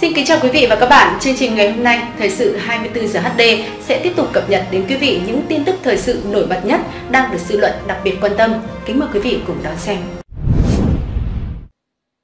Xin kính chào quý vị và các bạn. Chương trình ngày hôm nay, thời sự 24 giờ HD sẽ tiếp tục cập nhật đến quý vị những tin tức thời sự nổi bật nhất đang được dư luận đặc biệt quan tâm. Kính mời quý vị cùng đón xem.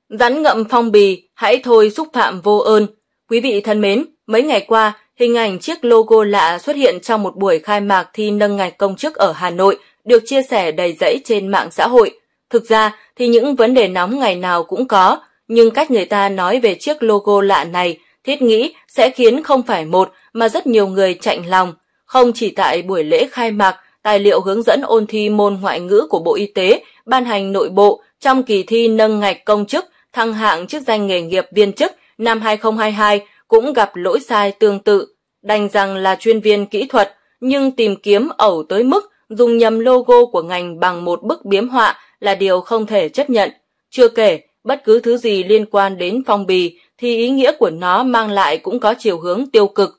Rắn ngậm phong bì, hãy thôi xúc phạm vô ơn. Quý vị thân mến, mấy ngày qua, hình ảnh chiếc logo lạ xuất hiện trong một buổi khai mạc thi nâng ngạch công chức ở Hà Nội được chia sẻ đầy rẫy trên mạng xã hội. Thực ra thì những vấn đề nóng ngày nào cũng có, nhưng cách người ta nói về chiếc logo lạ này thiết nghĩ sẽ khiến không phải một mà rất nhiều người chạy lòng. Không chỉ tại buổi lễ khai mạc, tài liệu hướng dẫn ôn thi môn ngoại ngữ của Bộ Y tế ban hành nội bộ trong kỳ thi nâng ngạch công chức, thăng hạng chức danh nghề nghiệp viên chức năm 2022 cũng gặp lỗi sai tương tự. Đành rằng là chuyên viên kỹ thuật, nhưng tìm kiếm ẩu tới mức dùng nhầm logo của ngành bằng một bức biếm họa là điều không thể chấp nhận. Chưa kể, Bất cứ thứ gì liên quan đến phong bì thì ý nghĩa của nó mang lại cũng có chiều hướng tiêu cực.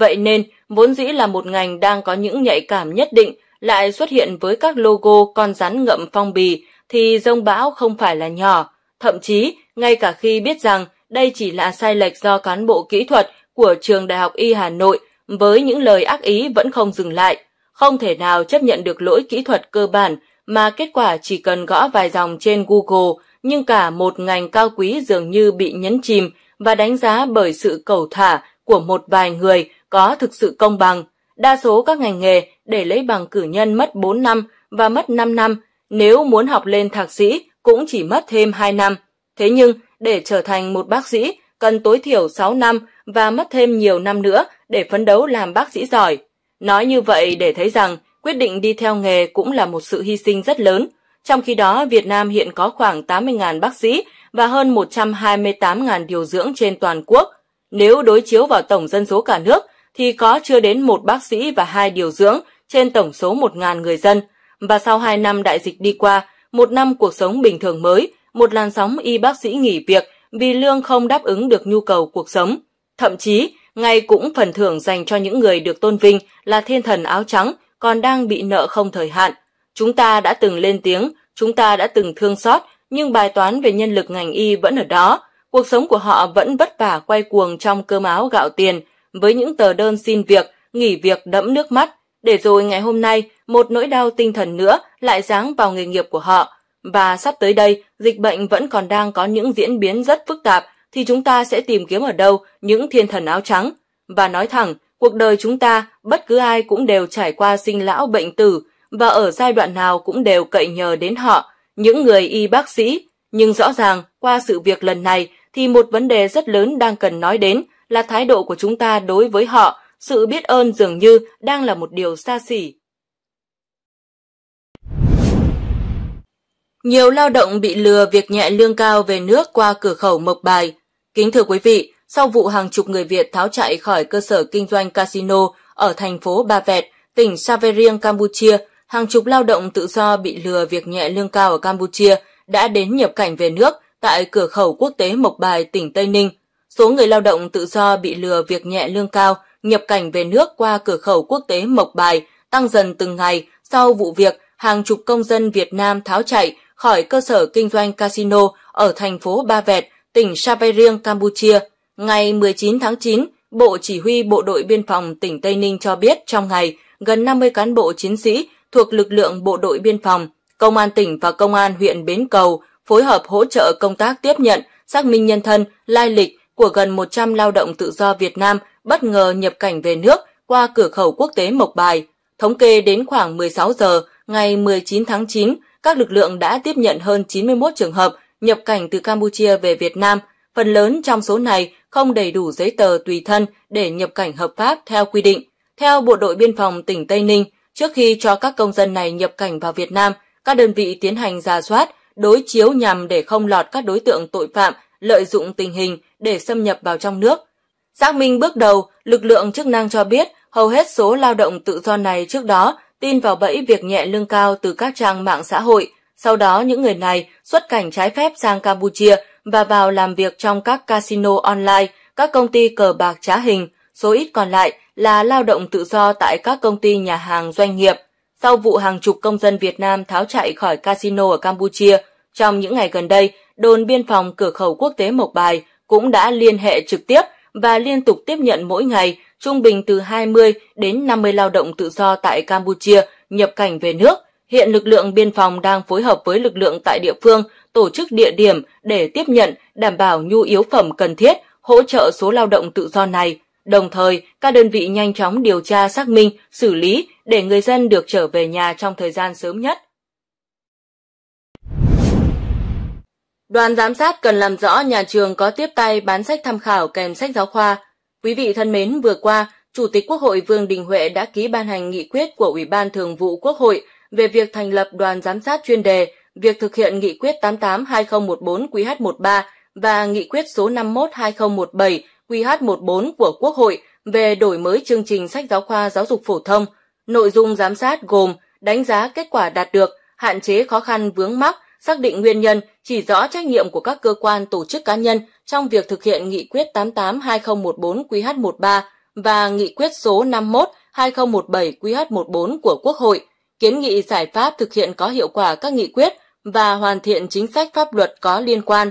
Vậy nên, vốn dĩ là một ngành đang có những nhạy cảm nhất định lại xuất hiện với các logo con rắn ngậm phong bì thì rông bão không phải là nhỏ. Thậm chí, ngay cả khi biết rằng đây chỉ là sai lệch do cán bộ kỹ thuật của Trường Đại học Y Hà Nội với những lời ác ý vẫn không dừng lại. Không thể nào chấp nhận được lỗi kỹ thuật cơ bản mà kết quả chỉ cần gõ vài dòng trên Google nhưng cả một ngành cao quý dường như bị nhấn chìm và đánh giá bởi sự cầu thả của một vài người có thực sự công bằng. Đa số các ngành nghề để lấy bằng cử nhân mất 4 năm và mất 5 năm, nếu muốn học lên thạc sĩ cũng chỉ mất thêm 2 năm. Thế nhưng, để trở thành một bác sĩ cần tối thiểu 6 năm và mất thêm nhiều năm nữa để phấn đấu làm bác sĩ giỏi. Nói như vậy để thấy rằng quyết định đi theo nghề cũng là một sự hy sinh rất lớn, trong khi đó, Việt Nam hiện có khoảng 80.000 bác sĩ và hơn 128.000 điều dưỡng trên toàn quốc. Nếu đối chiếu vào tổng dân số cả nước, thì có chưa đến một bác sĩ và hai điều dưỡng trên tổng số 1.000 người dân. Và sau 2 năm đại dịch đi qua, một năm cuộc sống bình thường mới, một làn sóng y bác sĩ nghỉ việc vì lương không đáp ứng được nhu cầu cuộc sống. Thậm chí, ngay cũng phần thưởng dành cho những người được tôn vinh là thiên thần áo trắng còn đang bị nợ không thời hạn. Chúng ta đã từng lên tiếng, chúng ta đã từng thương xót, nhưng bài toán về nhân lực ngành y vẫn ở đó. Cuộc sống của họ vẫn vất vả quay cuồng trong cơm áo gạo tiền, với những tờ đơn xin việc, nghỉ việc đẫm nước mắt. Để rồi ngày hôm nay, một nỗi đau tinh thần nữa lại giáng vào nghề nghiệp của họ. Và sắp tới đây, dịch bệnh vẫn còn đang có những diễn biến rất phức tạp, thì chúng ta sẽ tìm kiếm ở đâu những thiên thần áo trắng. Và nói thẳng, cuộc đời chúng ta, bất cứ ai cũng đều trải qua sinh lão bệnh tử, và ở giai đoạn nào cũng đều cậy nhờ đến họ, những người y bác sĩ. Nhưng rõ ràng, qua sự việc lần này thì một vấn đề rất lớn đang cần nói đến là thái độ của chúng ta đối với họ, sự biết ơn dường như đang là một điều xa xỉ. Nhiều lao động bị lừa việc nhẹ lương cao về nước qua cửa khẩu Mộc Bài. Kính thưa quý vị, sau vụ hàng chục người Việt tháo chạy khỏi cơ sở kinh doanh casino ở thành phố Ba Vẹt, tỉnh Sa Saveriang, Campuchia hàng chục lao động tự do bị lừa việc nhẹ lương cao ở Campuchia đã đến nhập cảnh về nước tại cửa khẩu quốc tế Mộc Bài, tỉnh Tây Ninh. Số người lao động tự do bị lừa việc nhẹ lương cao nhập cảnh về nước qua cửa khẩu quốc tế Mộc Bài tăng dần từng ngày sau vụ việc hàng chục công dân Việt Nam tháo chạy khỏi cơ sở kinh doanh casino ở thành phố Ba Vẹt, tỉnh Sa Riêng, Campuchia. Ngày 19 tháng 9, Bộ Chỉ huy Bộ đội Biên phòng tỉnh Tây Ninh cho biết trong ngày, gần 50 cán bộ chiến sĩ thuộc lực lượng bộ đội biên phòng, công an tỉnh và công an huyện Bến Cầu phối hợp hỗ trợ công tác tiếp nhận, xác minh nhân thân, lai lịch của gần 100 lao động tự do Việt Nam bất ngờ nhập cảnh về nước qua cửa khẩu quốc tế Mộc Bài. Thống kê đến khoảng 16 giờ ngày 19 tháng 9, các lực lượng đã tiếp nhận hơn 91 trường hợp nhập cảnh từ Campuchia về Việt Nam. Phần lớn trong số này không đầy đủ giấy tờ tùy thân để nhập cảnh hợp pháp theo quy định. Theo Bộ đội Biên phòng tỉnh Tây Ninh, Trước khi cho các công dân này nhập cảnh vào Việt Nam, các đơn vị tiến hành ra soát, đối chiếu nhằm để không lọt các đối tượng tội phạm lợi dụng tình hình để xâm nhập vào trong nước. Xác minh bước đầu, lực lượng chức năng cho biết hầu hết số lao động tự do này trước đó tin vào bẫy việc nhẹ lương cao từ các trang mạng xã hội. Sau đó những người này xuất cảnh trái phép sang Campuchia và vào làm việc trong các casino online, các công ty cờ bạc trá hình, số ít còn lại là lao động tự do tại các công ty nhà hàng doanh nghiệp. Sau vụ hàng chục công dân Việt Nam tháo chạy khỏi casino ở Campuchia, trong những ngày gần đây, đồn biên phòng cửa khẩu quốc tế Mộc Bài cũng đã liên hệ trực tiếp và liên tục tiếp nhận mỗi ngày trung bình từ 20 đến 50 lao động tự do tại Campuchia nhập cảnh về nước. Hiện lực lượng biên phòng đang phối hợp với lực lượng tại địa phương tổ chức địa điểm để tiếp nhận, đảm bảo nhu yếu phẩm cần thiết, hỗ trợ số lao động tự do này. Đồng thời, các đơn vị nhanh chóng điều tra xác minh, xử lý để người dân được trở về nhà trong thời gian sớm nhất. Đoàn giám sát cần làm rõ nhà trường có tiếp tay bán sách tham khảo kèm sách giáo khoa. Quý vị thân mến, vừa qua, Chủ tịch Quốc hội Vương Đình Huệ đã ký ban hành nghị quyết của Ủy ban Thường vụ Quốc hội về việc thành lập đoàn giám sát chuyên đề, việc thực hiện nghị quyết 88-2014 QH13 và nghị quyết số 51-2017 QH14 của Quốc hội về đổi mới chương trình sách giáo khoa giáo dục phổ thông. Nội dung giám sát gồm đánh giá kết quả đạt được, hạn chế khó khăn vướng mắc, xác định nguyên nhân, chỉ rõ trách nhiệm của các cơ quan tổ chức cá nhân trong việc thực hiện nghị quyết 88-2014-QH13 và nghị quyết số 51-2017-QH14 của Quốc hội, kiến nghị giải pháp thực hiện có hiệu quả các nghị quyết và hoàn thiện chính sách pháp luật có liên quan.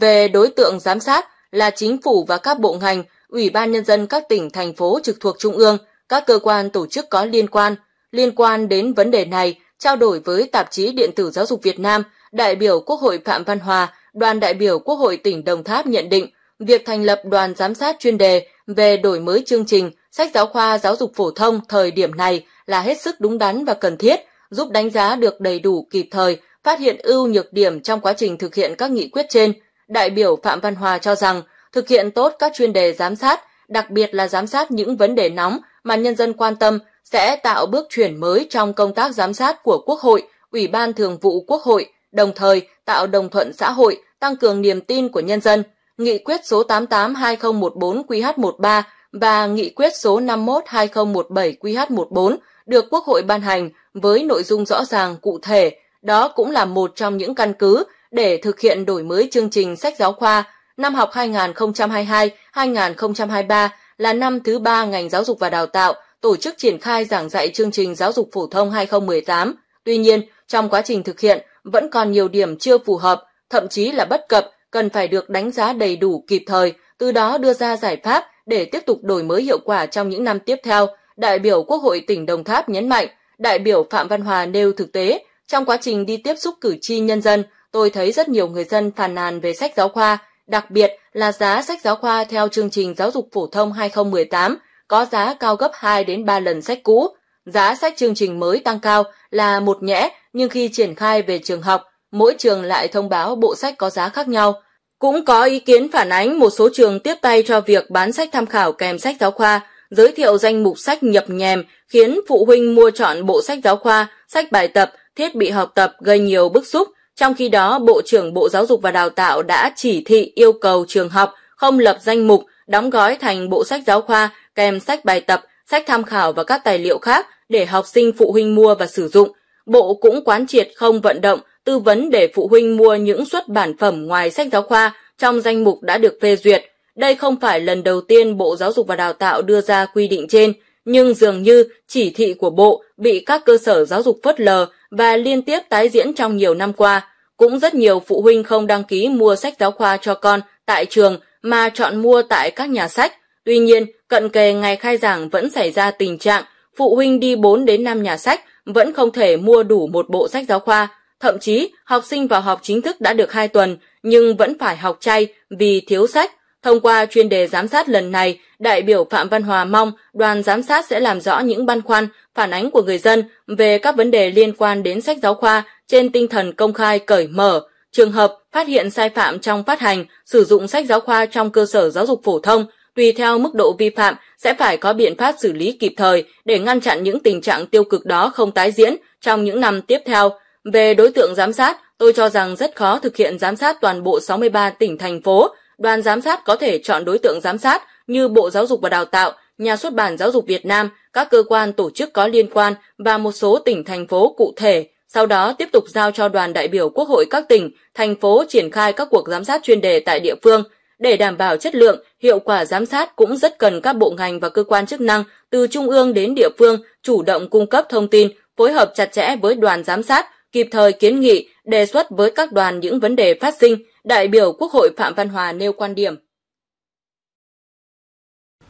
Về đối tượng giám sát, là chính phủ và các bộ ngành, ủy ban nhân dân các tỉnh, thành phố trực thuộc Trung ương, các cơ quan tổ chức có liên quan. Liên quan đến vấn đề này, trao đổi với Tạp chí Điện tử Giáo dục Việt Nam, đại biểu Quốc hội Phạm Văn Hòa, đoàn đại biểu Quốc hội tỉnh Đồng Tháp nhận định, việc thành lập đoàn giám sát chuyên đề về đổi mới chương trình sách giáo khoa giáo dục phổ thông thời điểm này là hết sức đúng đắn và cần thiết, giúp đánh giá được đầy đủ kịp thời, phát hiện ưu nhược điểm trong quá trình thực hiện các nghị quyết trên – đại biểu Phạm Văn Hòa cho rằng thực hiện tốt các chuyên đề giám sát, đặc biệt là giám sát những vấn đề nóng mà nhân dân quan tâm sẽ tạo bước chuyển mới trong công tác giám sát của Quốc hội, Ủy ban Thường vụ Quốc hội, đồng thời tạo đồng thuận xã hội, tăng cường niềm tin của nhân dân. Nghị quyết số 88-2014-QH13 và Nghị quyết số 51-2017-QH14 được Quốc hội ban hành với nội dung rõ ràng cụ thể. Đó cũng là một trong những căn cứ để thực hiện đổi mới chương trình sách giáo khoa năm học 2022-2023 là năm thứ ba ngành giáo dục và đào tạo tổ chức triển khai giảng dạy chương trình giáo dục phổ thông 2018. Tuy nhiên, trong quá trình thực hiện vẫn còn nhiều điểm chưa phù hợp, thậm chí là bất cập, cần phải được đánh giá đầy đủ kịp thời, từ đó đưa ra giải pháp để tiếp tục đổi mới hiệu quả trong những năm tiếp theo, đại biểu Quốc hội tỉnh Đồng Tháp nhấn mạnh, đại biểu Phạm Văn Hòa nêu thực tế, trong quá trình đi tiếp xúc cử tri nhân dân, tôi thấy rất nhiều người dân phàn nàn về sách giáo khoa, đặc biệt là giá sách giáo khoa theo chương trình giáo dục phổ thông 2018 có giá cao gấp 2 đến 3 lần sách cũ. Giá sách chương trình mới tăng cao là một nhẽ, nhưng khi triển khai về trường học, mỗi trường lại thông báo bộ sách có giá khác nhau. Cũng có ý kiến phản ánh một số trường tiếp tay cho việc bán sách tham khảo kèm sách giáo khoa, giới thiệu danh mục sách nhập nhèm khiến phụ huynh mua chọn bộ sách giáo khoa, sách bài tập, thiết bị học tập gây nhiều bức xúc trong khi đó, Bộ trưởng Bộ Giáo dục và Đào tạo đã chỉ thị yêu cầu trường học không lập danh mục, đóng gói thành bộ sách giáo khoa, kèm sách bài tập, sách tham khảo và các tài liệu khác để học sinh phụ huynh mua và sử dụng. Bộ cũng quán triệt không vận động, tư vấn để phụ huynh mua những xuất bản phẩm ngoài sách giáo khoa trong danh mục đã được phê duyệt. Đây không phải lần đầu tiên Bộ Giáo dục và Đào tạo đưa ra quy định trên, nhưng dường như chỉ thị của Bộ bị các cơ sở giáo dục phớt lờ và liên tiếp tái diễn trong nhiều năm qua. Cũng rất nhiều phụ huynh không đăng ký mua sách giáo khoa cho con tại trường mà chọn mua tại các nhà sách. Tuy nhiên, cận kề ngày khai giảng vẫn xảy ra tình trạng phụ huynh đi 4 đến 5 nhà sách vẫn không thể mua đủ một bộ sách giáo khoa. Thậm chí, học sinh vào học chính thức đã được 2 tuần nhưng vẫn phải học chay vì thiếu sách. Thông qua chuyên đề giám sát lần này, đại biểu Phạm Văn Hòa mong đoàn giám sát sẽ làm rõ những băn khoăn, phản ánh của người dân về các vấn đề liên quan đến sách giáo khoa trên tinh thần công khai cởi mở. Trường hợp phát hiện sai phạm trong phát hành, sử dụng sách giáo khoa trong cơ sở giáo dục phổ thông, tùy theo mức độ vi phạm sẽ phải có biện pháp xử lý kịp thời để ngăn chặn những tình trạng tiêu cực đó không tái diễn trong những năm tiếp theo. Về đối tượng giám sát, tôi cho rằng rất khó thực hiện giám sát toàn bộ 63 tỉnh thành phố đoàn giám sát có thể chọn đối tượng giám sát như Bộ Giáo dục và Đào tạo, Nhà xuất bản Giáo dục Việt Nam, các cơ quan tổ chức có liên quan và một số tỉnh thành phố cụ thể, sau đó tiếp tục giao cho đoàn đại biểu Quốc hội các tỉnh, thành phố triển khai các cuộc giám sát chuyên đề tại địa phương. Để đảm bảo chất lượng, hiệu quả giám sát cũng rất cần các bộ ngành và cơ quan chức năng từ trung ương đến địa phương chủ động cung cấp thông tin, phối hợp chặt chẽ với đoàn giám sát, kịp thời kiến nghị, đề xuất với các đoàn những vấn đề phát sinh, đại biểu Quốc hội Phạm Văn Hòa nêu quan điểm.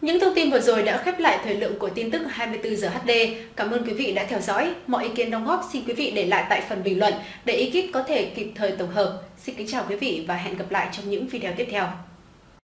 Những thông tin vừa rồi đã khép lại thời lượng của tin tức 24 giờ HD. Cảm ơn quý vị đã theo dõi. Mọi ý kiến đóng góp xin quý vị để lại tại phần bình luận để ekip có thể kịp thời tổng hợp. Xin kính chào quý vị và hẹn gặp lại trong những video tiếp theo.